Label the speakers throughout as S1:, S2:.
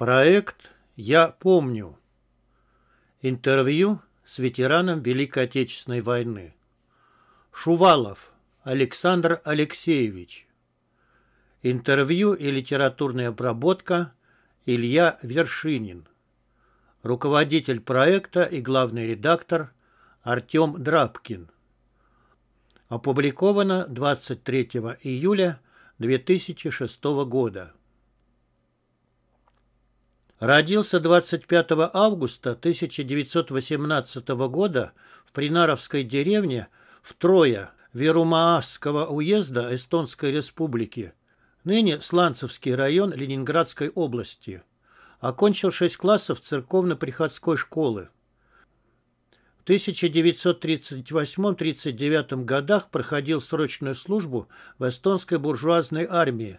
S1: Проект «Я помню». Интервью с ветераном Великой Отечественной войны. Шувалов Александр Алексеевич. Интервью и литературная обработка Илья Вершинин. Руководитель проекта и главный редактор Артем Драбкин. Опубликовано 23 июля 2006 года. Родился 25 августа 1918 года в Принаровской деревне в Трое Верумаасского уезда Эстонской республики, ныне Сланцевский район Ленинградской области. Окончил 6 классов церковно-приходской школы. В 1938-39 годах проходил срочную службу в эстонской буржуазной армии,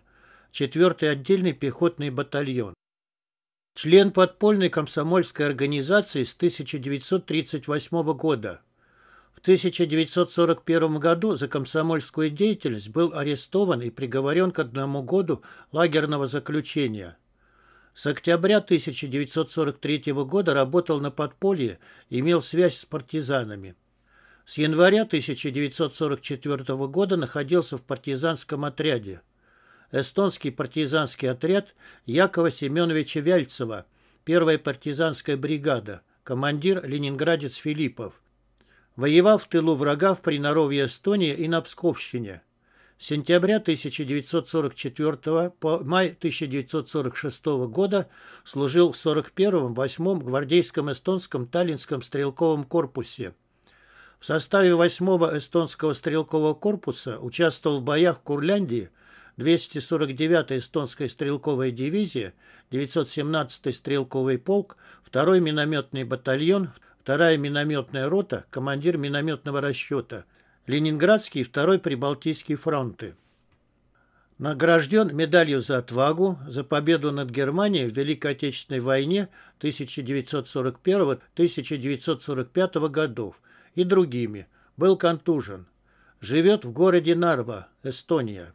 S1: 4-й отдельный пехотный батальон. Член подпольной комсомольской организации с 1938 года. В 1941 году за комсомольскую деятельность был арестован и приговорен к одному году лагерного заключения. С октября 1943 года работал на подполье, имел связь с партизанами. С января 1944 года находился в партизанском отряде эстонский партизанский отряд Якова Семеновича Вяльцева, первая партизанская бригада, командир ленинградец Филиппов. Воевал в тылу врага в Приноровье Эстонии и на Псковщине. С сентября 1944 по май 1946 года служил в 41-м, 8 гвардейском эстонском Таллинском стрелковом корпусе. В составе 8-го эстонского стрелкового корпуса участвовал в боях в Курляндии, 249-я эстонская стрелковая дивизия, 917-й стрелковый полк, 2-й минометный батальон, 2-я минометная рота, командир минометного расчета, Ленинградский и 2-й Прибалтийский фронты. Награжден медалью за отвагу, за победу над Германией в Великой Отечественной войне 1941-1945 годов и другими. Был контужен. Живет в городе Нарва, Эстония.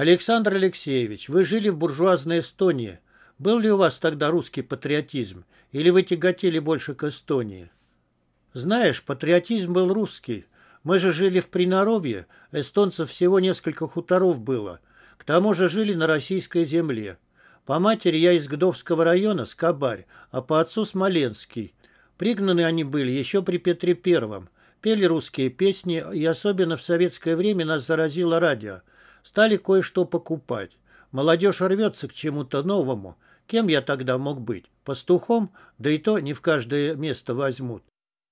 S1: Александр Алексеевич, вы жили в буржуазной Эстонии. Был ли у вас тогда русский патриотизм? Или вы тяготели больше к Эстонии? Знаешь, патриотизм был русский. Мы же жили в Приноровье, эстонцев всего несколько хуторов было. К тому же жили на российской земле. По матери я из Гдовского района, Скобарь, а по отцу Смоленский. Пригнаны они были еще при Петре Первом. Пели русские песни, и особенно в советское время нас заразило радио. Стали кое-что покупать. Молодежь рвется к чему-то новому. Кем я тогда мог быть? Пастухом? Да и то не в каждое место возьмут.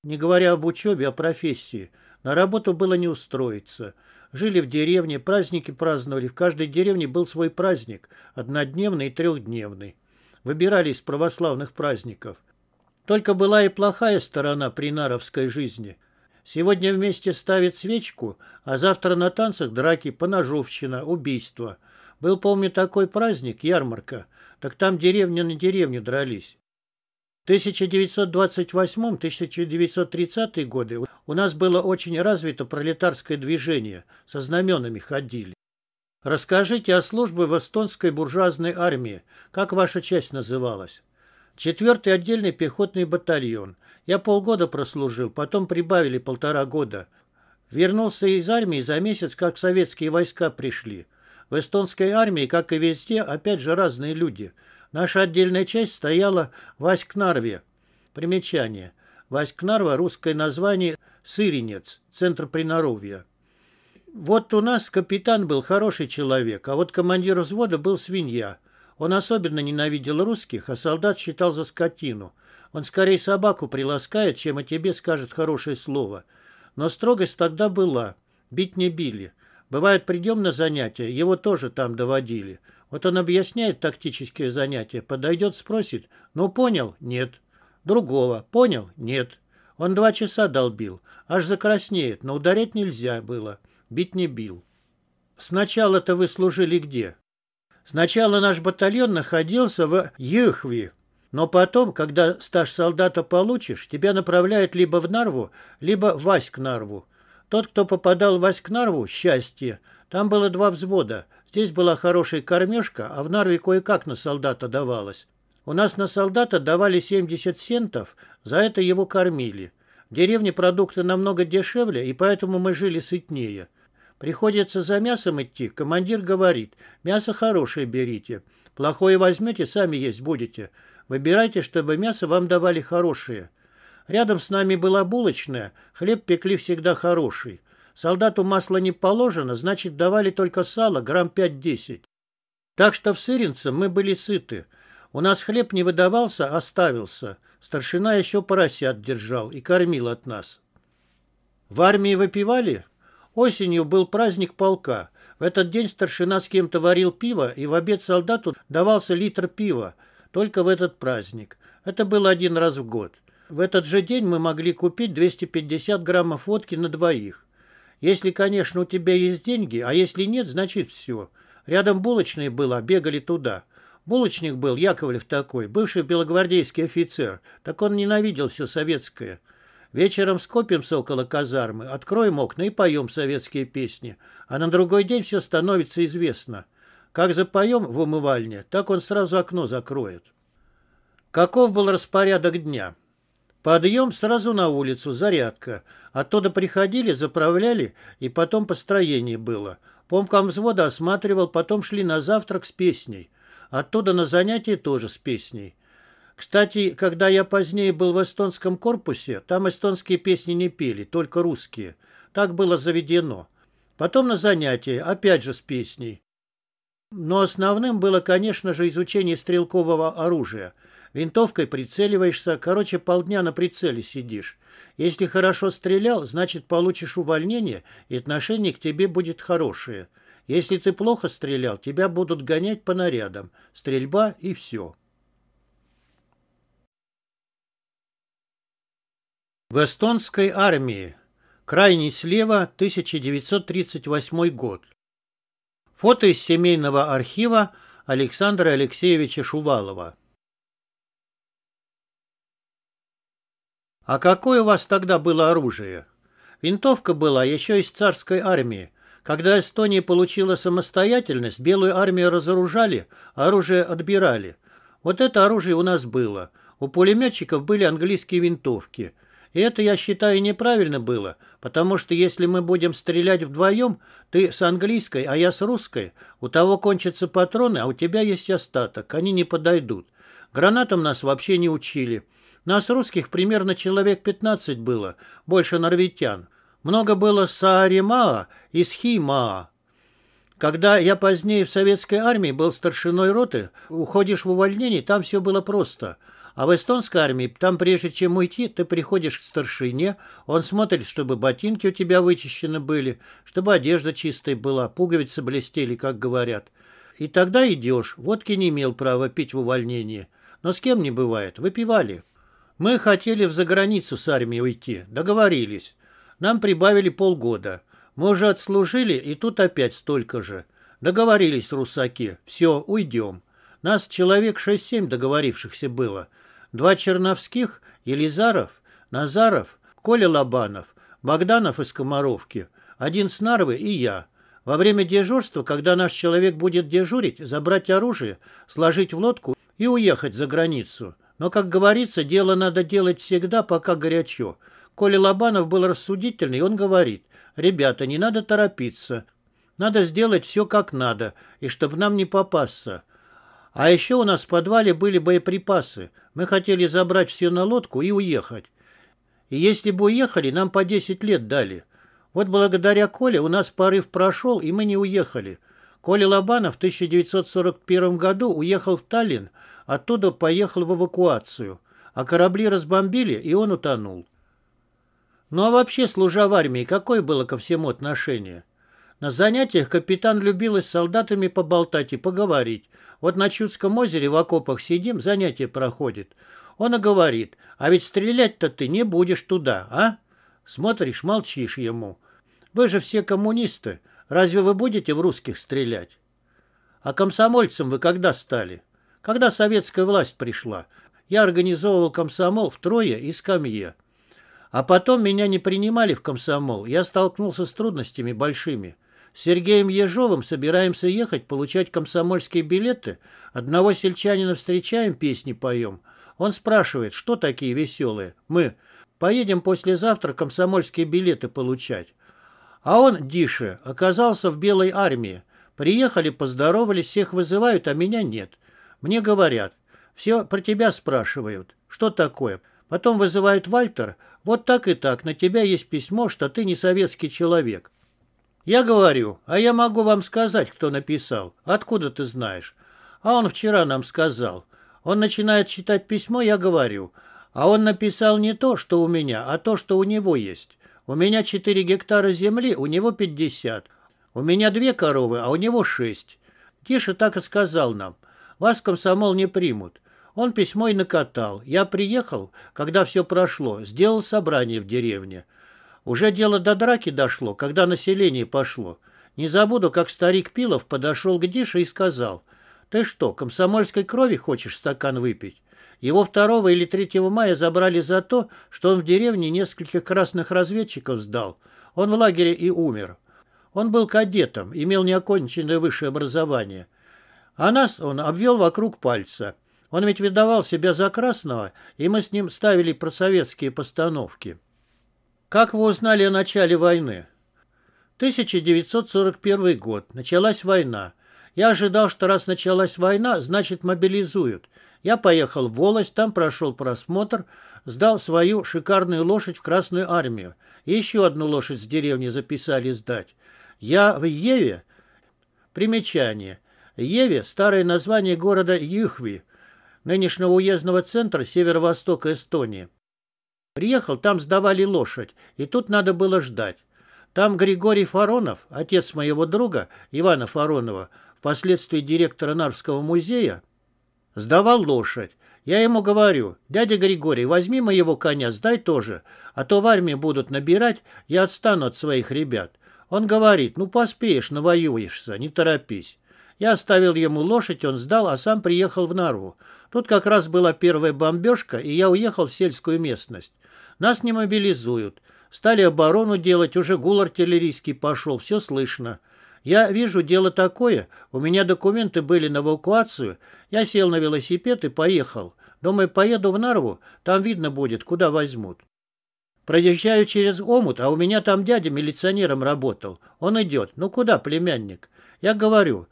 S1: Не говоря об учебе, о профессии. На работу было не устроиться. Жили в деревне, праздники праздновали. В каждой деревне был свой праздник. Однодневный и трехдневный. Выбирали из православных праздников. Только была и плохая сторона принаровской жизни – Сегодня вместе ставят свечку, а завтра на танцах драки, поножовщина, убийство. Был, помню, такой праздник, ярмарка. Так там деревня на деревню дрались. В 1928-1930 годы у нас было очень развито пролетарское движение, со знаменами ходили. Расскажите о службе в эстонской буржуазной армии, как ваша часть называлась? Четвертый отдельный пехотный батальон. Я полгода прослужил, потом прибавили полтора года. Вернулся из армии за месяц, как советские войска пришли. В эстонской армии, как и везде, опять же разные люди. Наша отдельная часть стояла в Аськнарве. Примечание. Васькнарва – русское название «Сыренец», центр Приноровья. Вот у нас капитан был хороший человек, а вот командир взвода был свинья. Он особенно ненавидел русских, а солдат считал за скотину. Он скорее собаку приласкает, чем о тебе скажет хорошее слово. Но строгость тогда была. Бить не били. Бывает, придем на занятия, его тоже там доводили. Вот он объясняет тактические занятия, подойдет, спросит, ну понял? Нет. Другого, понял? Нет. Он два часа долбил, аж закраснеет, но ударить нельзя было. Бить не бил. Сначала-то вы служили где? Сначала наш батальон находился в Йехви, но потом, когда стаж солдата получишь, тебя направляют либо в Нарву, либо в Васьк-Нарву. Тот, кто попадал в Васьк-Нарву, счастье. Там было два взвода. Здесь была хорошая кормежка, а в Нарве кое-как на солдата давалось. У нас на солдата давали 70 центов, за это его кормили. В деревне продукты намного дешевле, и поэтому мы жили сытнее. Приходится за мясом идти. Командир говорит, мясо хорошее берите. Плохое возьмете, сами есть будете. Выбирайте, чтобы мясо вам давали хорошее. Рядом с нами была булочная, хлеб пекли всегда хороший. Солдату масло не положено, значит, давали только сало грамм 5-10. Так что в Сыринце мы были сыты. У нас хлеб не выдавался, оставился. А Старшина еще поросят держал и кормил от нас. В армии выпивали? Осенью был праздник полка. В этот день старшина с кем-то варил пиво, и в обед солдату давался литр пива, только в этот праздник. Это было один раз в год. В этот же день мы могли купить 250 граммов водки на двоих. Если, конечно, у тебя есть деньги, а если нет, значит все. Рядом булочная была, бегали туда. Булочник был, Яковлев такой, бывший белогвардейский офицер. Так он ненавидел все советское. Вечером скопимся около казармы, откроем окна и поем советские песни. А на другой день все становится известно. Как запоем в умывальне, так он сразу окно закроет. Каков был распорядок дня? Подъем сразу на улицу, зарядка. Оттуда приходили, заправляли, и потом построение было. Помком взвода осматривал, потом шли на завтрак с песней. Оттуда на занятия тоже с песней. Кстати, когда я позднее был в эстонском корпусе, там эстонские песни не пели, только русские. Так было заведено. Потом на занятия, опять же с песней. Но основным было, конечно же, изучение стрелкового оружия. Винтовкой прицеливаешься, короче, полдня на прицеле сидишь. Если хорошо стрелял, значит, получишь увольнение, и отношение к тебе будет хорошее. Если ты плохо стрелял, тебя будут гонять по нарядам. Стрельба и все. В эстонской армии. Крайний слева, 1938 год. Фото из семейного архива Александра Алексеевича Шувалова. А какое у вас тогда было оружие? Винтовка была еще из царской армии. Когда Эстония получила самостоятельность, белую армию разоружали, а оружие отбирали. Вот это оружие у нас было. У пулеметчиков были английские винтовки – и это, я считаю, неправильно было, потому что если мы будем стрелять вдвоем, ты с английской, а я с русской, у того кончатся патроны, а у тебя есть остаток, они не подойдут. Гранатам нас вообще не учили. Нас русских примерно человек 15 было, больше норветян. Много было Сааримаа и Схимаа. Когда я позднее в советской армии был старшиной роты, уходишь в увольнение, там все было просто – а в эстонской армии, там прежде чем уйти, ты приходишь к старшине, он смотрит, чтобы ботинки у тебя вычищены были, чтобы одежда чистая была, пуговицы блестели, как говорят. И тогда идешь. Водки не имел права пить в увольнении. Но с кем не бывает. Выпивали. Мы хотели в заграницу с армией уйти. Договорились. Нам прибавили полгода. Мы уже отслужили, и тут опять столько же. Договорились русаки. Все, уйдем. Нас человек 6-7 договорившихся было. Два Черновских, Елизаров, Назаров, Коля Лобанов, Богданов из Комаровки, один с Нарвы и я. Во время дежурства, когда наш человек будет дежурить, забрать оружие, сложить в лодку и уехать за границу. Но, как говорится, дело надо делать всегда, пока горячо. Коля Лобанов был рассудительный, он говорит, «Ребята, не надо торопиться. Надо сделать все как надо, и чтобы нам не попасться. А еще у нас в подвале были боеприпасы. Мы хотели забрать все на лодку и уехать. И если бы уехали, нам по 10 лет дали. Вот благодаря Коле у нас порыв прошел, и мы не уехали. Коля Лобанов в 1941 году уехал в Таллин, оттуда поехал в эвакуацию. А корабли разбомбили, и он утонул. Ну а вообще, служа в армии, какое было ко всему отношение? На занятиях капитан любил с солдатами поболтать и поговорить. Вот на Чудском озере в окопах сидим, занятие проходит. Он и говорит, а ведь стрелять-то ты не будешь туда, а? Смотришь, молчишь ему. Вы же все коммунисты. Разве вы будете в русских стрелять? А комсомольцем вы когда стали? Когда советская власть пришла? Я организовывал комсомол в трое и скамье. А потом меня не принимали в комсомол. Я столкнулся с трудностями большими. С Сергеем Ежовым собираемся ехать получать комсомольские билеты. Одного сельчанина встречаем, песни поем. Он спрашивает, что такие веселые. Мы поедем послезавтра комсомольские билеты получать. А он, Дише, оказался в Белой армии. Приехали, поздоровались, всех вызывают, а меня нет. Мне говорят, все про тебя спрашивают. Что такое? Потом вызывают Вальтер. Вот так и так, на тебя есть письмо, что ты не советский человек. Я говорю, а я могу вам сказать, кто написал. Откуда ты знаешь? А он вчера нам сказал. Он начинает читать письмо, я говорю. А он написал не то, что у меня, а то, что у него есть. У меня 4 гектара земли, у него 50. У меня две коровы, а у него шесть. Тише так и сказал нам. Вас комсомол не примут. Он письмо и накатал. Я приехал, когда все прошло, сделал собрание в деревне. Уже дело до драки дошло, когда население пошло. Не забуду, как старик Пилов подошел к Дише и сказал, «Ты что, комсомольской крови хочешь стакан выпить?» Его 2 или 3 мая забрали за то, что он в деревне нескольких красных разведчиков сдал. Он в лагере и умер. Он был кадетом, имел неоконченное высшее образование. А нас он обвел вокруг пальца. Он ведь выдавал себя за красного, и мы с ним ставили просоветские постановки. Как вы узнали о начале войны? 1941 год. Началась война. Я ожидал, что раз началась война, значит мобилизуют. Я поехал в Волость, там прошел просмотр, сдал свою шикарную лошадь в Красную армию. Еще одну лошадь с деревни записали сдать. Я в Еве. Примечание. Еве – старое название города Юхви, нынешнего уездного центра северо-востока Эстонии. Приехал, там сдавали лошадь, и тут надо было ждать. Там Григорий Фаронов, отец моего друга Ивана Фаронова, впоследствии директора Нарвского музея, сдавал лошадь. Я ему говорю, дядя Григорий, возьми моего коня, сдай тоже, а то в армии будут набирать, я отстану от своих ребят. Он говорит, ну поспеешь, навоюешься, не торопись. Я оставил ему лошадь, он сдал, а сам приехал в Нарву. Тут как раз была первая бомбежка, и я уехал в сельскую местность. Нас не мобилизуют. Стали оборону делать, уже гул артиллерийский пошел, все слышно. Я вижу, дело такое. У меня документы были на эвакуацию. Я сел на велосипед и поехал. Думаю, поеду в Нарву, там видно будет, куда возьмут. Проезжаю через Омут, а у меня там дядя милиционером работал. Он идет. Ну куда, племянник? Я говорю.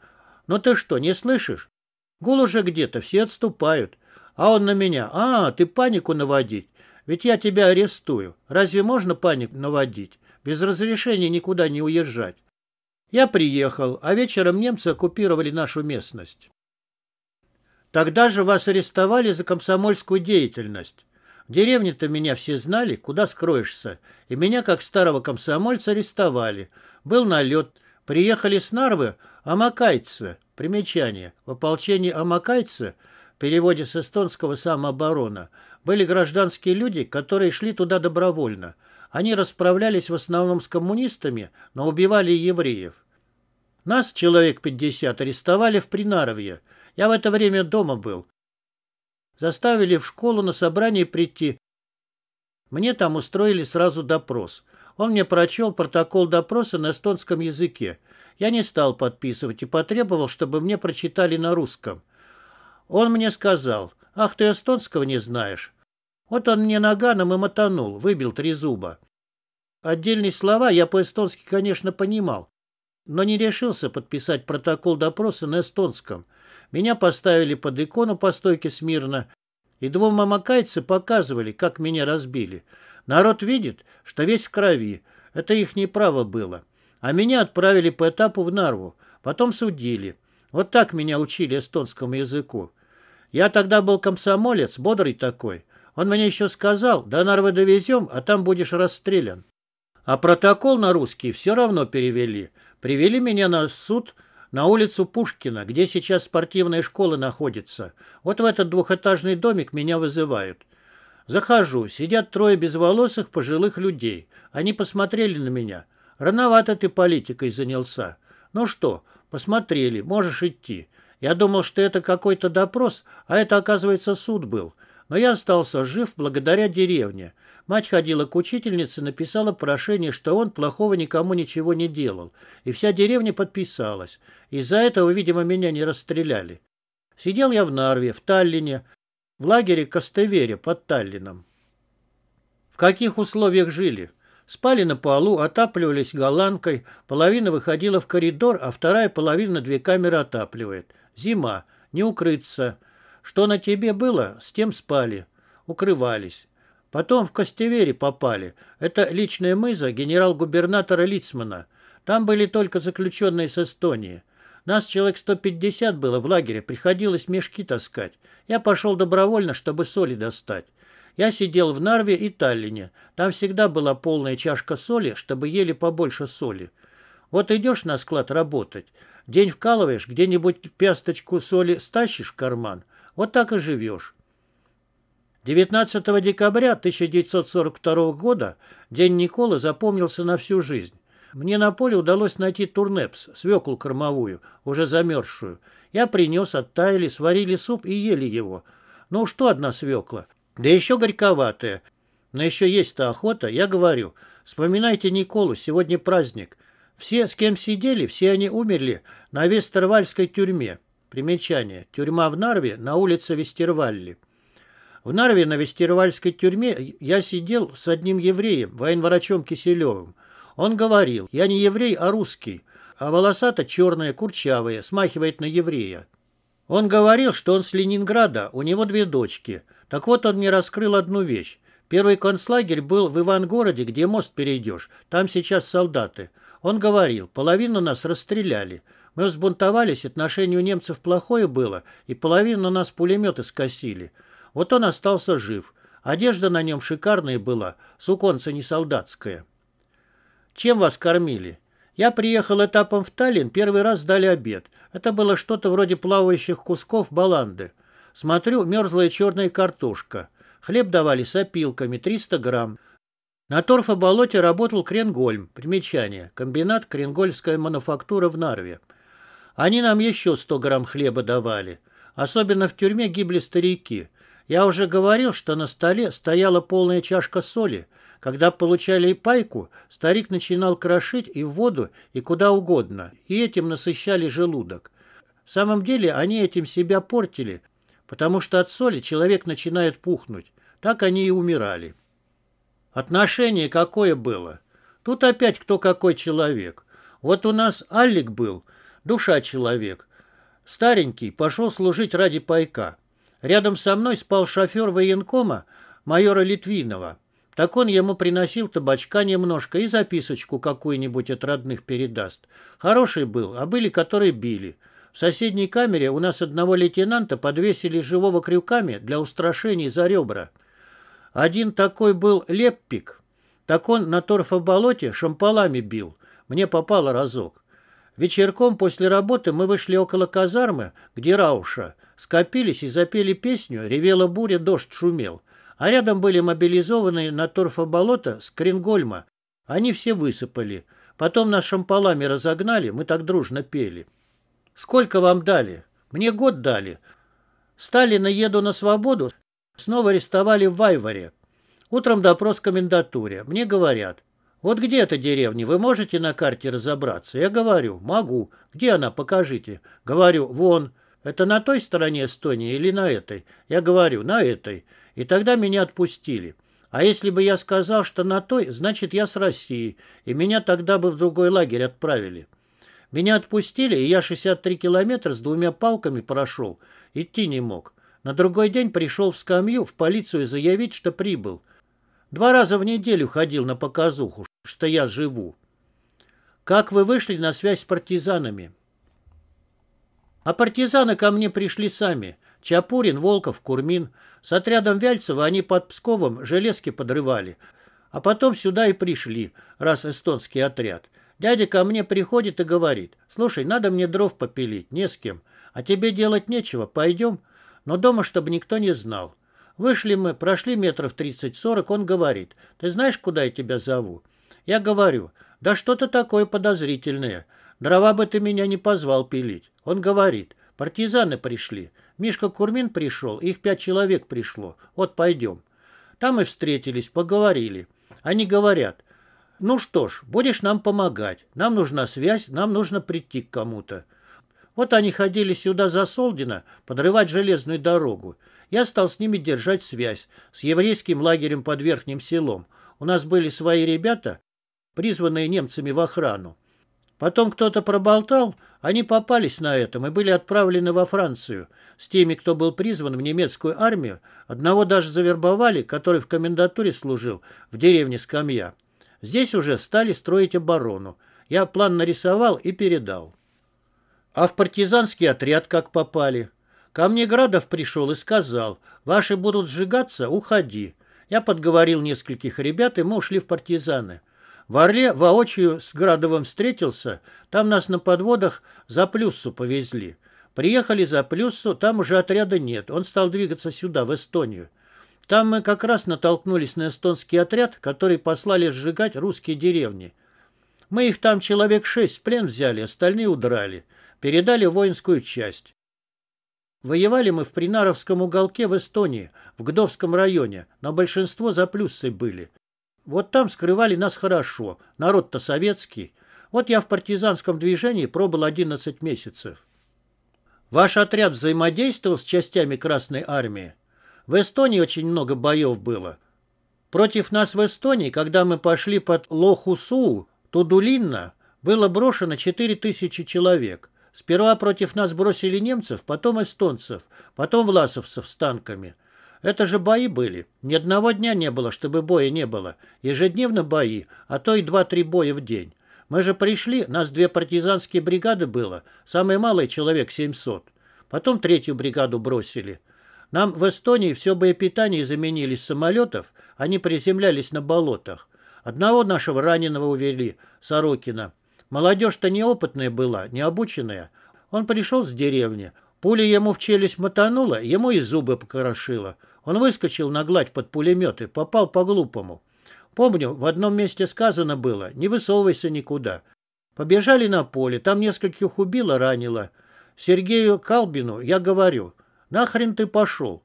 S1: Ну ты что, не слышишь? Гул уже где-то, все отступают. А он на меня. А, ты панику наводить. Ведь я тебя арестую. Разве можно паник наводить? Без разрешения никуда не уезжать. Я приехал, а вечером немцы оккупировали нашу местность. Тогда же вас арестовали за комсомольскую деятельность. В деревне-то меня все знали, куда скроешься. И меня, как старого комсомольца, арестовали. Был налет. Приехали с Нарвы амакайцы. Примечание. В ополчении амакайцы – в переводе с эстонского «самооборона», были гражданские люди, которые шли туда добровольно. Они расправлялись в основном с коммунистами, но убивали евреев. Нас, человек 50, арестовали в Принаровье. Я в это время дома был. Заставили в школу на собрание прийти. Мне там устроили сразу допрос. Он мне прочел протокол допроса на эстонском языке. Я не стал подписывать и потребовал, чтобы мне прочитали на русском. Он мне сказал, ах, ты эстонского не знаешь. Вот он мне наганом и мотанул, выбил три зуба. Отдельные слова я по-эстонски, конечно, понимал, но не решился подписать протокол допроса на эстонском. Меня поставили под икону по стойке смирно, и двум мамакайцы показывали, как меня разбили. Народ видит, что весь в крови. Это их неправо было. А меня отправили по этапу в Нарву, потом судили. Вот так меня учили эстонскому языку. Я тогда был комсомолец, бодрый такой. Он мне еще сказал, до Нарвы довезем, а там будешь расстрелян. А протокол на русский все равно перевели. Привели меня на суд на улицу Пушкина, где сейчас спортивная школа находится. Вот в этот двухэтажный домик меня вызывают. Захожу, сидят трое безволосых пожилых людей. Они посмотрели на меня. Рановато ты политикой занялся. Ну что, посмотрели, можешь идти. Я думал, что это какой-то допрос, а это, оказывается, суд был. Но я остался жив благодаря деревне. Мать ходила к учительнице, написала прошение, что он плохого никому ничего не делал. И вся деревня подписалась. Из-за этого, видимо, меня не расстреляли. Сидел я в Нарве, в Таллине, в лагере Костевере под Таллином. В каких условиях жили? Спали на полу, отапливались голландкой, половина выходила в коридор, а вторая половина две камеры отапливает. Зима, не укрыться. Что на тебе было, с тем спали, укрывались. Потом в Костевере попали. Это личная мыза генерал-губернатора Лицмана. Там были только заключенные с Эстонии. Нас человек 150 было в лагере, приходилось мешки таскать. Я пошел добровольно, чтобы соли достать. Я сидел в Нарве и Таллине. Там всегда была полная чашка соли, чтобы ели побольше соли. Вот идешь на склад работать, День вкалываешь, где-нибудь пясточку соли стащишь в карман. Вот так и живешь. 19 декабря 1942 года День Николы запомнился на всю жизнь. Мне на поле удалось найти турнепс, свеклу кормовую, уже замерзшую. Я принес, оттаяли, сварили суп и ели его. Ну что одна свекла? Да еще горьковатая. Но еще есть-то охота, я говорю. Вспоминайте Николу, сегодня праздник. Все, с кем сидели, все они умерли на Вестервальской тюрьме. Примечание. Тюрьма в Нарве на улице Вестервальли. В Нарве на Вестервальской тюрьме я сидел с одним евреем, военврачом Киселевым. Он говорил, я не еврей, а русский, а волосата черная, курчавая, смахивает на еврея. Он говорил, что он с Ленинграда, у него две дочки. Так вот он мне раскрыл одну вещь. Первый концлагерь был в Ивангороде, где мост перейдешь. Там сейчас солдаты. Он говорил, половину нас расстреляли. Мы взбунтовались, отношение у немцев плохое было, и половину нас пулеметы скосили. Вот он остался жив. Одежда на нем шикарная была, суконца не солдатская. Чем вас кормили? Я приехал этапом в Таллин, первый раз дали обед. Это было что-то вроде плавающих кусков баланды. Смотрю, мерзлая черная картошка. Хлеб давали с опилками, 300 грамм. На торфоболоте работал Кренгольм. Примечание. Комбинат Кренгольмская мануфактура» в Нарве. Они нам еще 100 грамм хлеба давали. Особенно в тюрьме гибли старики. Я уже говорил, что на столе стояла полная чашка соли. Когда получали пайку, старик начинал крошить и в воду, и куда угодно, и этим насыщали желудок. В самом деле они этим себя портили, потому что от соли человек начинает пухнуть. Так они и умирали. Отношение какое было? Тут опять кто какой человек. Вот у нас Алик был, душа человек. Старенький, пошел служить ради пайка. Рядом со мной спал шофер военкома майора Литвинова. Так он ему приносил табачка немножко и записочку какую-нибудь от родных передаст. Хороший был, а были, которые били. В соседней камере у нас одного лейтенанта подвесили живого крюками для устрашения за ребра. Один такой был леппик. Так он на торфоболоте шампалами бил. Мне попало разок. Вечерком после работы мы вышли около казармы, где Рауша. Скопились и запели песню «Ревела буря, дождь шумел». А рядом были мобилизованные на торфоболото с Крингольма. Они все высыпали. Потом нас шампалами разогнали, мы так дружно пели. «Сколько вам дали?» «Мне год дали. Сталина еду на свободу, Снова арестовали в Вайваре. Утром допрос в комендатуре. Мне говорят, вот где эта деревня, вы можете на карте разобраться? Я говорю, могу. Где она, покажите. Говорю, вон. Это на той стороне Эстонии или на этой? Я говорю, на этой. И тогда меня отпустили. А если бы я сказал, что на той, значит, я с России, и меня тогда бы в другой лагерь отправили. Меня отпустили, и я 63 километра с двумя палками прошел. Идти не мог. На другой день пришел в скамью в полицию заявить, что прибыл. Два раза в неделю ходил на показуху, что я живу. Как вы вышли на связь с партизанами? А партизаны ко мне пришли сами. Чапурин, Волков, Курмин. С отрядом Вяльцева они под Псковом железки подрывали. А потом сюда и пришли, раз эстонский отряд. Дядя ко мне приходит и говорит, «Слушай, надо мне дров попилить, не с кем. А тебе делать нечего, пойдем» но дома, чтобы никто не знал. Вышли мы, прошли метров 30-40, он говорит, «Ты знаешь, куда я тебя зову?» Я говорю, «Да что-то такое подозрительное. Дрова бы ты меня не позвал пилить». Он говорит, «Партизаны пришли. Мишка Курмин пришел, их пять человек пришло. Вот пойдем». Там и встретились, поговорили. Они говорят, «Ну что ж, будешь нам помогать. Нам нужна связь, нам нужно прийти к кому-то». Вот они ходили сюда за Солдина подрывать железную дорогу. Я стал с ними держать связь, с еврейским лагерем под Верхним селом. У нас были свои ребята, призванные немцами в охрану. Потом кто-то проболтал, они попались на этом и были отправлены во Францию. С теми, кто был призван в немецкую армию, одного даже завербовали, который в комендатуре служил в деревне Скамья. Здесь уже стали строить оборону. Я план нарисовал и передал. А в партизанский отряд как попали? Ко мне Градов пришел и сказал, ваши будут сжигаться, уходи. Я подговорил нескольких ребят, и мы ушли в партизаны. В Орле воочию с Градовым встретился, там нас на подводах за Плюссу повезли. Приехали за Плюссу, там уже отряда нет, он стал двигаться сюда, в Эстонию. Там мы как раз натолкнулись на эстонский отряд, который послали сжигать русские деревни. Мы их там человек шесть в плен взяли, остальные удрали передали в воинскую часть. Воевали мы в Принаровском уголке в Эстонии, в Гдовском районе, но большинство за плюсы были. Вот там скрывали нас хорошо, народ-то советский. Вот я в партизанском движении пробыл 11 месяцев. Ваш отряд взаимодействовал с частями Красной Армии? В Эстонии очень много боев было. Против нас в Эстонии, когда мы пошли под Лохусу, Тудулинна, было брошено 4000 человек – Сперва против нас бросили немцев, потом эстонцев, потом власовцев с танками. Это же бои были. Ни одного дня не было, чтобы боя не было. Ежедневно бои, а то и два-три боя в день. Мы же пришли, нас две партизанские бригады было, самый малый человек 700. Потом третью бригаду бросили. Нам в Эстонии все боепитание заменили с самолетов, они приземлялись на болотах. Одного нашего раненого увели, Сорокина. Молодежь-то неопытная была, необученная. Он пришел с деревни. Пуля ему в челюсть мотанула, ему и зубы покрошила. Он выскочил на гладь под пулемет и попал по-глупому. Помню, в одном месте сказано было «не высовывайся никуда». Побежали на поле, там нескольких убило, ранило. Сергею Калбину я говорю «нахрен ты пошел?»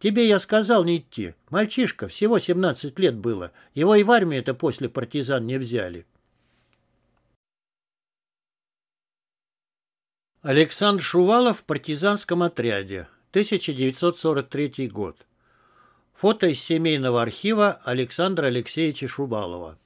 S1: Тебе я сказал не идти. Мальчишка, всего 17 лет было. Его и в армию-то после партизан не взяли. Александр Шувалов в партизанском отряде. 1943 год. Фото из семейного архива Александра Алексеевича Шувалова.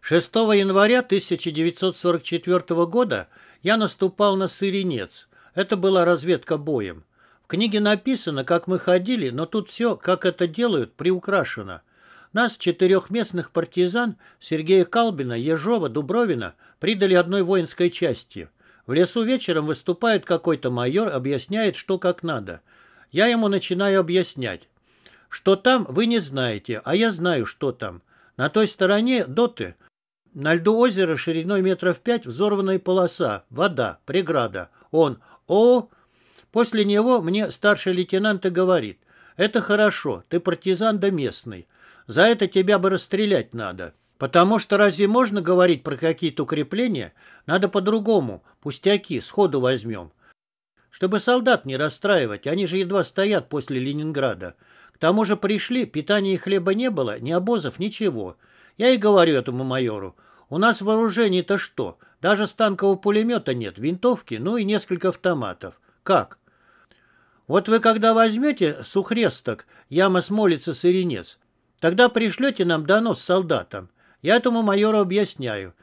S1: 6 января 1944 года я наступал на Сыренец. Это была разведка боем. В книге написано, как мы ходили, но тут все, как это делают, приукрашено – нас, четырех местных партизан, Сергея Калбина, Ежова, Дубровина, придали одной воинской части. В лесу вечером выступает какой-то майор, объясняет, что как надо. Я ему начинаю объяснять. Что там, вы не знаете, а я знаю, что там. На той стороне доты, на льду озера шириной метров пять, взорванная полоса, вода, преграда. Он «О!» После него мне старший лейтенант и говорит, «Это хорошо, ты партизан да местный. За это тебя бы расстрелять надо. Потому что разве можно говорить про какие-то укрепления? Надо по-другому. Пустяки, сходу возьмем. Чтобы солдат не расстраивать, они же едва стоят после Ленинграда. К тому же пришли, питания и хлеба не было, ни обозов, ничего. Я и говорю этому майору. У нас вооружение-то что? Даже станкового пулемета нет, винтовки, ну и несколько автоматов. Как? Вот вы когда возьмете сухресток, яма смолится сыренец, Тогда пришлете нам донос солдатам. Я этому майору объясняю.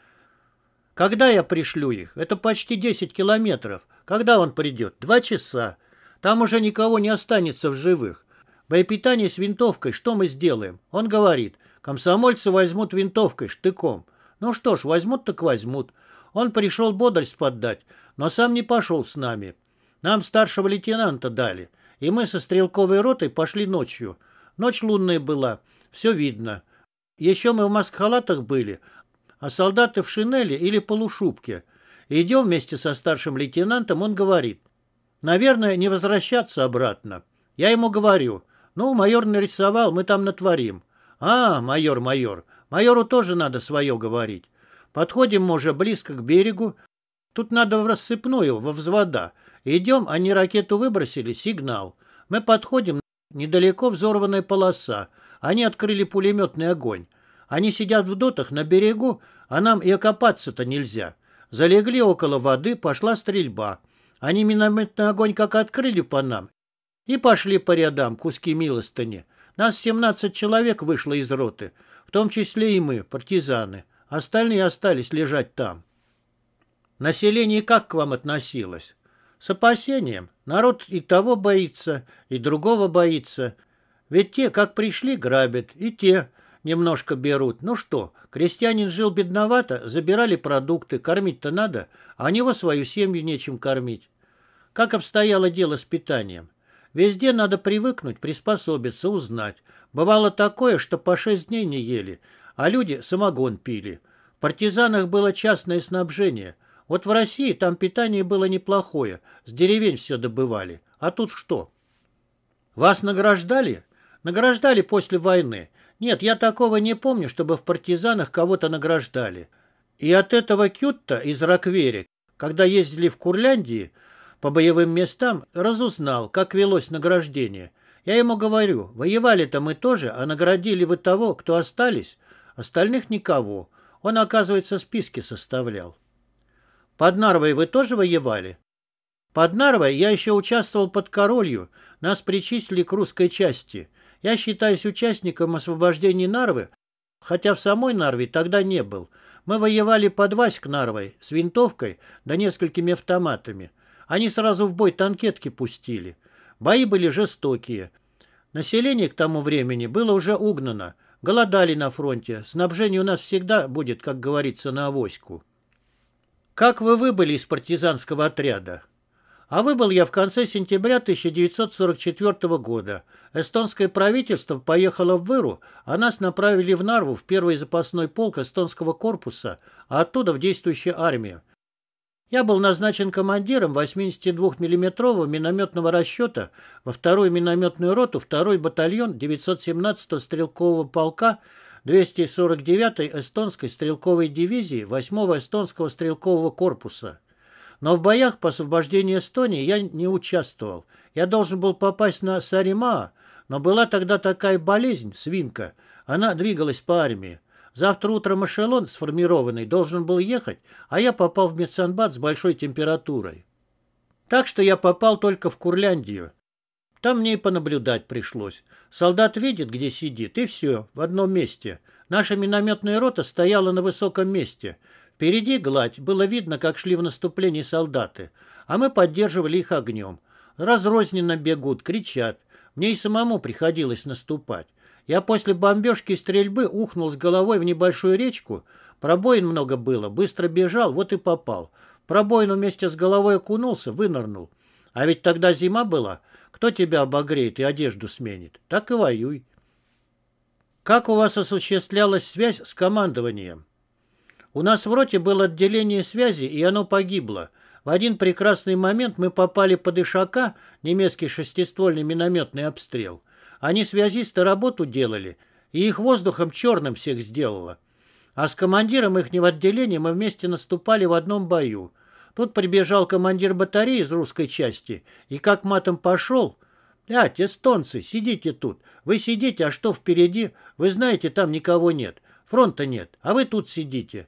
S1: Когда я пришлю их? Это почти 10 километров. Когда он придет? Два часа. Там уже никого не останется в живых. Боепитание с винтовкой, что мы сделаем? Он говорит, комсомольцы возьмут винтовкой, штыком. Ну что ж, возьмут так возьмут. Он пришел бодрость поддать, но сам не пошел с нами. Нам старшего лейтенанта дали, и мы со стрелковой ротой пошли ночью. Ночь лунная была, все видно. Еще мы в маскхалатах были, а солдаты в шинели или полушубке. Идем вместе со старшим лейтенантом, он говорит. Наверное, не возвращаться обратно. Я ему говорю. Ну, майор нарисовал, мы там натворим. А, майор, майор, майору тоже надо свое говорить. Подходим мы уже близко к берегу. Тут надо в рассыпную, во взвода. Идем, они ракету выбросили, сигнал. Мы подходим, Недалеко взорванная полоса. Они открыли пулеметный огонь. Они сидят в дотах на берегу, а нам и окопаться-то нельзя. Залегли около воды, пошла стрельба. Они минометный огонь как открыли по нам. И пошли по рядам куски милостыни. Нас 17 человек вышло из роты, в том числе и мы, партизаны. Остальные остались лежать там. Население как к вам относилось? С опасением. Народ и того боится, и другого боится. Ведь те, как пришли, грабят, и те немножко берут. Ну что, крестьянин жил бедновато, забирали продукты, кормить-то надо, а у него свою семью нечем кормить. Как обстояло дело с питанием? Везде надо привыкнуть, приспособиться, узнать. Бывало такое, что по шесть дней не ели, а люди самогон пили. В партизанах было частное снабжение. Вот в России там питание было неплохое, с деревень все добывали. А тут что? Вас награждали? Награждали после войны. Нет, я такого не помню, чтобы в партизанах кого-то награждали. И от этого Кютта из Роквери, когда ездили в Курляндии по боевым местам, разузнал, как велось награждение. Я ему говорю, воевали-то мы тоже, а наградили вы того, кто остались, остальных никого. Он, оказывается, списки составлял. Под Нарвой вы тоже воевали? Под Нарвой я еще участвовал под Королью. Нас причислили к русской части. Я считаюсь участником освобождения Нарвы, хотя в самой Нарве тогда не был. Мы воевали под Васьк Нарвой с винтовкой да несколькими автоматами. Они сразу в бой танкетки пустили. Бои были жестокие. Население к тому времени было уже угнано. Голодали на фронте. Снабжение у нас всегда будет, как говорится, на авоську. «Как вы выбыли из партизанского отряда?» А выбыл я в конце сентября 1944 года. Эстонское правительство поехало в Выру, а нас направили в Нарву, в первый запасной полк эстонского корпуса, а оттуда в действующую армию. Я был назначен командиром 82 миллиметрового минометного расчета во вторую минометную роту, второй батальон 917-го стрелкового полка 249-й эстонской стрелковой дивизии 8-го эстонского стрелкового корпуса. Но в боях по освобождению Эстонии я не участвовал. Я должен был попасть на Саримаа, но была тогда такая болезнь, свинка. Она двигалась по армии. Завтра утром эшелон сформированный должен был ехать, а я попал в медсанбат с большой температурой. Так что я попал только в Курляндию. Там мне и понаблюдать пришлось. Солдат видит, где сидит, и все, в одном месте. Наша минометная рота стояла на высоком месте. Впереди гладь, было видно, как шли в наступлении солдаты, а мы поддерживали их огнем. Разрозненно бегут, кричат. Мне и самому приходилось наступать. Я после бомбежки и стрельбы ухнул с головой в небольшую речку. Пробоин много было, быстро бежал, вот и попал. Пробоин вместе с головой окунулся, вынырнул. А ведь тогда зима была. Кто тебя обогреет и одежду сменит? Так и воюй. Как у вас осуществлялась связь с командованием? У нас в роте было отделение связи, и оно погибло. В один прекрасный момент мы попали под Ишака, немецкий шестиствольный минометный обстрел. Они связисты работу делали, и их воздухом черным всех сделало. А с командиром их не в отделении, мы вместе наступали в одном бою. Тут прибежал командир батареи из русской части и как матом пошел. «Блядь, эстонцы, сидите тут. Вы сидите, а что впереди? Вы знаете, там никого нет. Фронта нет, а вы тут сидите».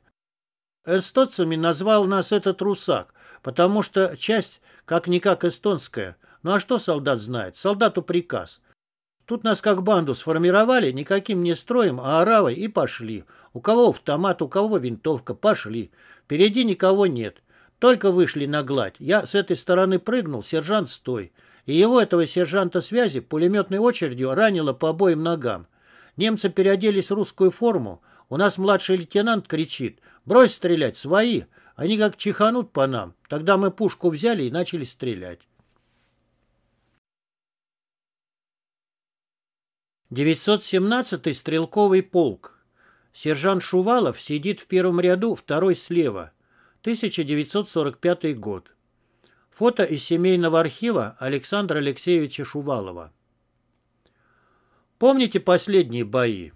S1: Эстонцами назвал нас этот русак, потому что часть как-никак эстонская. Ну а что солдат знает? Солдату приказ. Тут нас как банду сформировали, никаким не строем, а оравой и пошли. У кого автомат, у кого винтовка, пошли. Впереди никого нет. Только вышли на гладь. Я с этой стороны прыгнул, сержант стой. И его, этого сержанта связи, пулеметной очередью ранило по обоим ногам. Немцы переоделись в русскую форму. У нас младший лейтенант кричит «Брось стрелять, свои!» Они как чиханут по нам. Тогда мы пушку взяли и начали стрелять. 917-й стрелковый полк. Сержант Шувалов сидит в первом ряду, второй слева – 1945 год. Фото из семейного архива Александра Алексеевича Шувалова. Помните последние бои?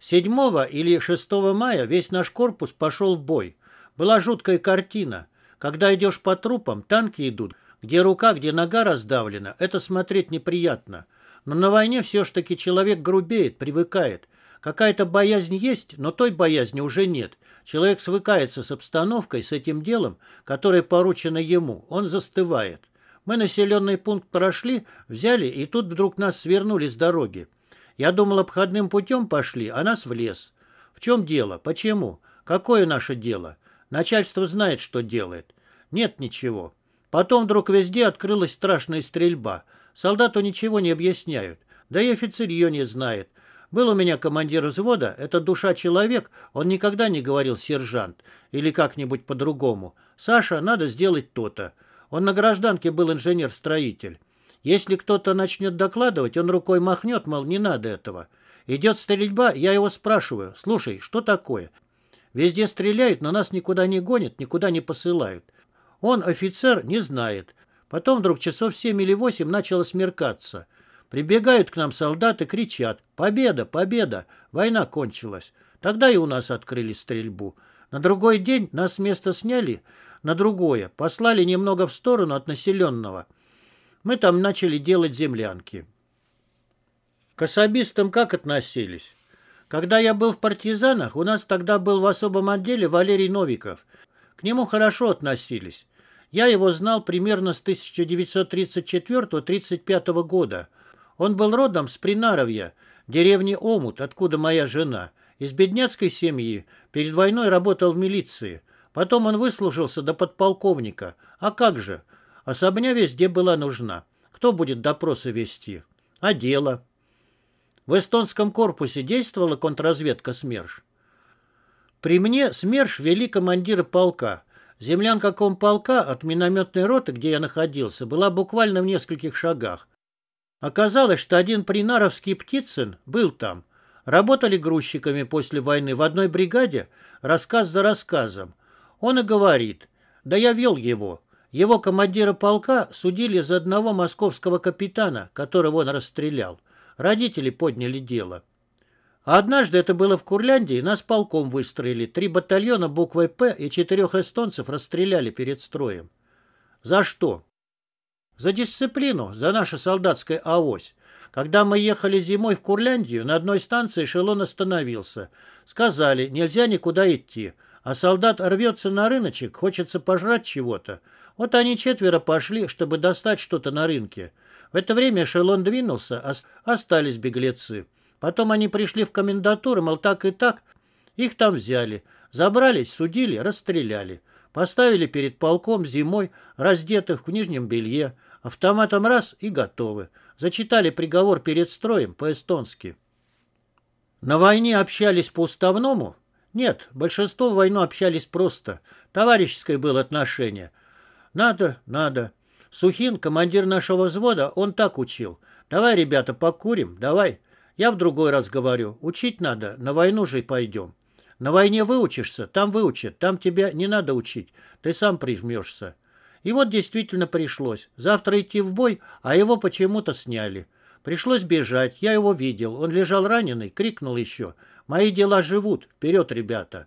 S1: 7 или 6 мая весь наш корпус пошел в бой. Была жуткая картина. Когда идешь по трупам, танки идут. Где рука, где нога раздавлена, это смотреть неприятно. Но на войне все ж таки человек грубеет, привыкает. Какая-то боязнь есть, но той боязни уже нет. Человек свыкается с обстановкой, с этим делом, которое поручено ему. Он застывает. Мы населенный пункт прошли, взяли, и тут вдруг нас свернули с дороги. Я думал, обходным путем пошли, а нас в лес. В чем дело? Почему? Какое наше дело? Начальство знает, что делает. Нет ничего. Потом вдруг везде открылась страшная стрельба. Солдату ничего не объясняют. Да и офицер ее не знает. Был у меня командир взвода, это душа человек, он никогда не говорил «сержант» или как-нибудь по-другому. «Саша, надо сделать то-то». Он на гражданке был инженер-строитель. Если кто-то начнет докладывать, он рукой махнет, мол, не надо этого. Идет стрельба, я его спрашиваю, слушай, что такое? Везде стреляют, но нас никуда не гонят, никуда не посылают. Он, офицер, не знает. Потом вдруг часов семь или восемь начало смеркаться – Прибегают к нам солдаты, кричат «Победа! Победа! Война кончилась!» Тогда и у нас открыли стрельбу. На другой день нас место сняли, на другое, послали немного в сторону от населенного. Мы там начали делать землянки. К особистам как относились? Когда я был в партизанах, у нас тогда был в особом отделе Валерий Новиков. К нему хорошо относились. Я его знал примерно с 1934-1935 года – он был родом с Принаровья, деревни Омут, откуда моя жена. Из бедняцкой семьи, перед войной работал в милиции. Потом он выслужился до подполковника. А как же? Особня везде была нужна. Кто будет допросы вести? А дело? В эстонском корпусе действовала контрразведка СМЕРШ? При мне СМЕРШ вели командира полка. Землянка полка от минометной роты, где я находился, была буквально в нескольких шагах. Оказалось, что один принаровский Птицын был там. Работали грузчиками после войны в одной бригаде, рассказ за рассказом. Он и говорит, да я вел его. Его командира полка судили за одного московского капитана, которого он расстрелял. Родители подняли дело. А однажды это было в Курляндии, нас полком выстроили. Три батальона буквой «П» и четырех эстонцев расстреляли перед строем. За что? За дисциплину, за наше солдатское авось. Когда мы ехали зимой в Курляндию, на одной станции эшелон остановился. Сказали, нельзя никуда идти. А солдат рвется на рыночек, хочется пожрать чего-то. Вот они четверо пошли, чтобы достать что-то на рынке. В это время эшелон двинулся, а остались беглецы. Потом они пришли в комендатуру, мол, так и так. Их там взяли. Забрались, судили, расстреляли. Поставили перед полком зимой, раздетых в нижнем белье, автоматом раз и готовы. Зачитали приговор перед строем по-эстонски. На войне общались по-уставному? Нет, большинство в войну общались просто. Товарищеское было отношение. Надо, надо. Сухин, командир нашего взвода, он так учил. Давай, ребята, покурим, давай. Я в другой раз говорю, учить надо, на войну же и пойдем. На войне выучишься, там выучат, там тебя не надо учить, ты сам прижмешься. И вот действительно пришлось. Завтра идти в бой, а его почему-то сняли. Пришлось бежать, я его видел, он лежал раненый, крикнул еще. «Мои дела живут, вперед, ребята!»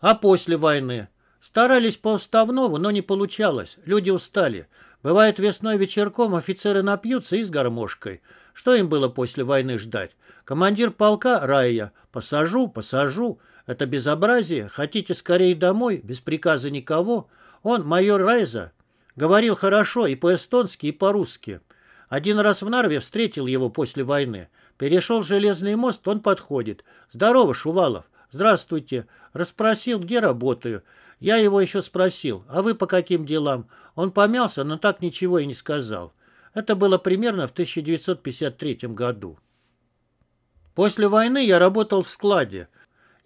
S1: А после войны? Старались по уставному, но не получалось, люди устали. Бывает весной вечерком офицеры напьются и с гармошкой – что им было после войны ждать? Командир полка Рая. Посажу, посажу. Это безобразие. Хотите скорее домой, без приказа никого? Он, майор Райза, говорил хорошо и по-эстонски, и по-русски. Один раз в Нарве встретил его после войны. Перешел железный мост, он подходит. «Здорово, Шувалов!» «Здравствуйте!» Расспросил, где работаю. Я его еще спросил, а вы по каким делам? Он помялся, но так ничего и не сказал. Это было примерно в 1953 году. После войны я работал в складе.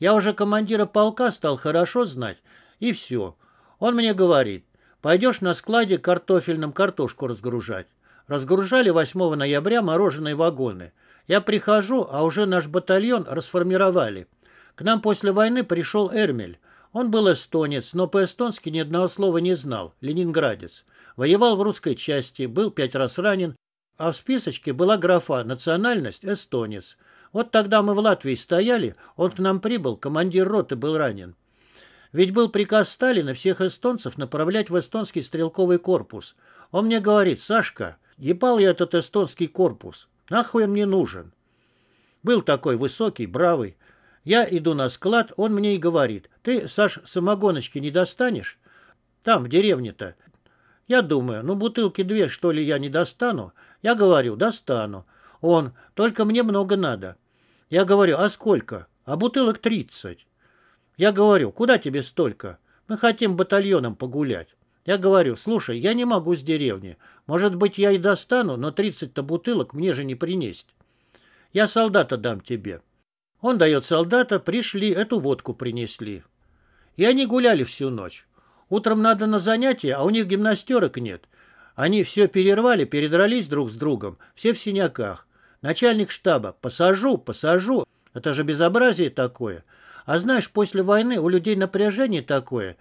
S1: Я уже командира полка стал хорошо знать, и все. Он мне говорит, пойдешь на складе картофельным картошку разгружать. Разгружали 8 ноября мороженые вагоны. Я прихожу, а уже наш батальон расформировали. К нам после войны пришел Эрмель. Он был эстонец, но по-эстонски ни одного слова не знал, ленинградец воевал в русской части, был пять раз ранен, а в списочке была графа «Национальность эстонец». Вот тогда мы в Латвии стояли, он к нам прибыл, командир роты был ранен. Ведь был приказ Сталина всех эстонцев направлять в эстонский стрелковый корпус. Он мне говорит, Сашка, ебал я этот эстонский корпус, нахуй мне нужен. Был такой высокий, бравый. Я иду на склад, он мне и говорит, ты, Саш, самогоночки не достанешь? Там, в деревне-то. Я думаю, ну бутылки две, что ли, я не достану? Я говорю, достану. Он, только мне много надо. Я говорю, а сколько? А бутылок тридцать. Я говорю, куда тебе столько? Мы хотим батальоном погулять. Я говорю, слушай, я не могу с деревни. Может быть, я и достану, но 30-то бутылок мне же не принесть. Я солдата дам тебе. Он дает солдата, пришли, эту водку принесли. И они гуляли всю ночь. Утром надо на занятия, а у них гимнастерок нет. Они все перервали, передрались друг с другом, все в синяках. Начальник штаба, посажу, посажу. Это же безобразие такое. А знаешь, после войны у людей напряжение такое,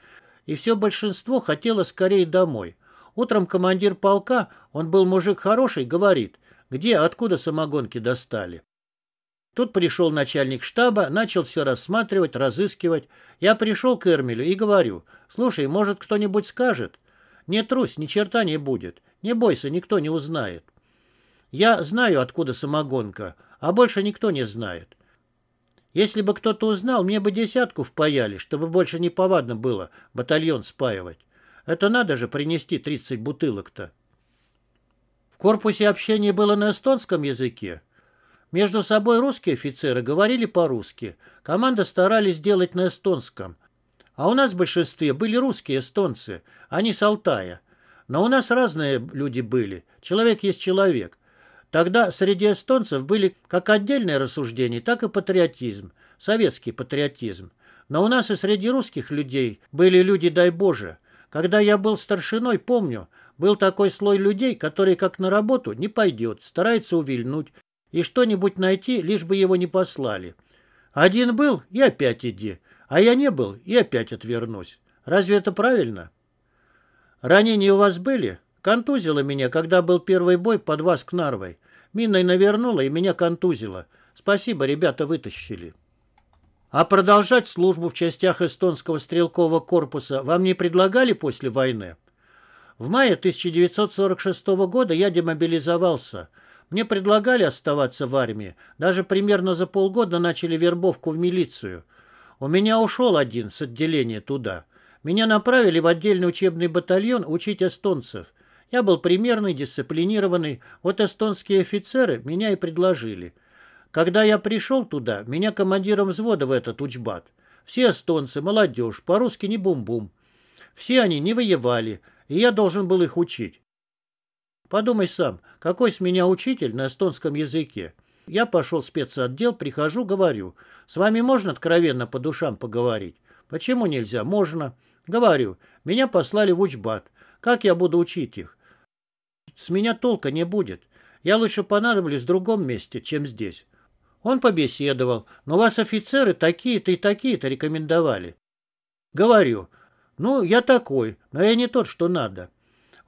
S1: и все большинство хотело скорее домой. Утром командир полка, он был мужик хороший, говорит, где, откуда самогонки достали. Тут пришел начальник штаба, начал все рассматривать, разыскивать. Я пришел к Эрмелю и говорю, «Слушай, может, кто-нибудь скажет?» «Не трусь, ни черта не будет. Не бойся, никто не узнает». «Я знаю, откуда самогонка, а больше никто не знает. Если бы кто-то узнал, мне бы десятку впаяли, чтобы больше не повадно было батальон спаивать. Это надо же принести 30 бутылок-то». В корпусе общения было на эстонском языке. Между собой русские офицеры говорили по-русски. Команда старались делать на эстонском. А у нас в большинстве были русские эстонцы, они а с Алтая. Но у нас разные люди были. Человек есть человек. Тогда среди эстонцев были как отдельные рассуждения, так и патриотизм, советский патриотизм. Но у нас и среди русских людей были люди, дай Боже. Когда я был старшиной, помню, был такой слой людей, который как на работу не пойдет, старается увильнуть, и что-нибудь найти, лишь бы его не послали. Один был и опять иди, а я не был и опять отвернусь. Разве это правильно? Ранения у вас были? Контузило меня, когда был первый бой под вас к Нарвой. Миной навернуло и меня контузило. Спасибо, ребята вытащили. А продолжать службу в частях эстонского стрелкового корпуса вам не предлагали после войны? В мае 1946 года я демобилизовался – мне предлагали оставаться в армии. Даже примерно за полгода начали вербовку в милицию. У меня ушел один с отделения туда. Меня направили в отдельный учебный батальон учить эстонцев. Я был примерный, дисциплинированный. Вот эстонские офицеры меня и предложили. Когда я пришел туда, меня командиром взвода в этот учбат. Все эстонцы, молодежь, по-русски не бум-бум. Все они не воевали, и я должен был их учить. Подумай сам, какой с меня учитель на эстонском языке? Я пошел в спецотдел, прихожу, говорю. С вами можно откровенно по душам поговорить? Почему нельзя? Можно. Говорю, меня послали в учбат. Как я буду учить их? С меня толка не будет. Я лучше понадоблюсь в другом месте, чем здесь. Он побеседовал. Но вас офицеры такие-то и такие-то рекомендовали. Говорю, ну, я такой, но я не тот, что надо.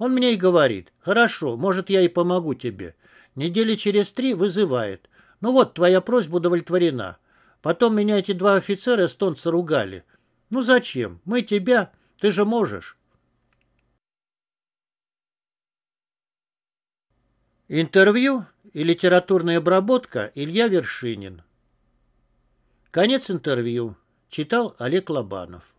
S1: Он мне и говорит, хорошо, может, я и помогу тебе. Недели через три вызывает. Ну вот, твоя просьба удовлетворена. Потом меня эти два офицера эстонца ругали. Ну зачем? Мы тебя, ты же можешь. Интервью и литературная обработка Илья Вершинин. Конец интервью. Читал Олег Лобанов.